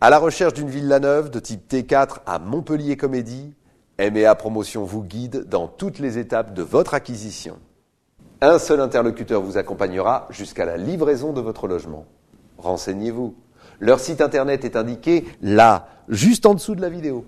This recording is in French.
À la recherche d'une villa neuve de type T4 à Montpellier Comédie, MEA Promotion vous guide dans toutes les étapes de votre acquisition. Un seul interlocuteur vous accompagnera jusqu'à la livraison de votre logement. Renseignez-vous. Leur site internet est indiqué là, juste en dessous de la vidéo.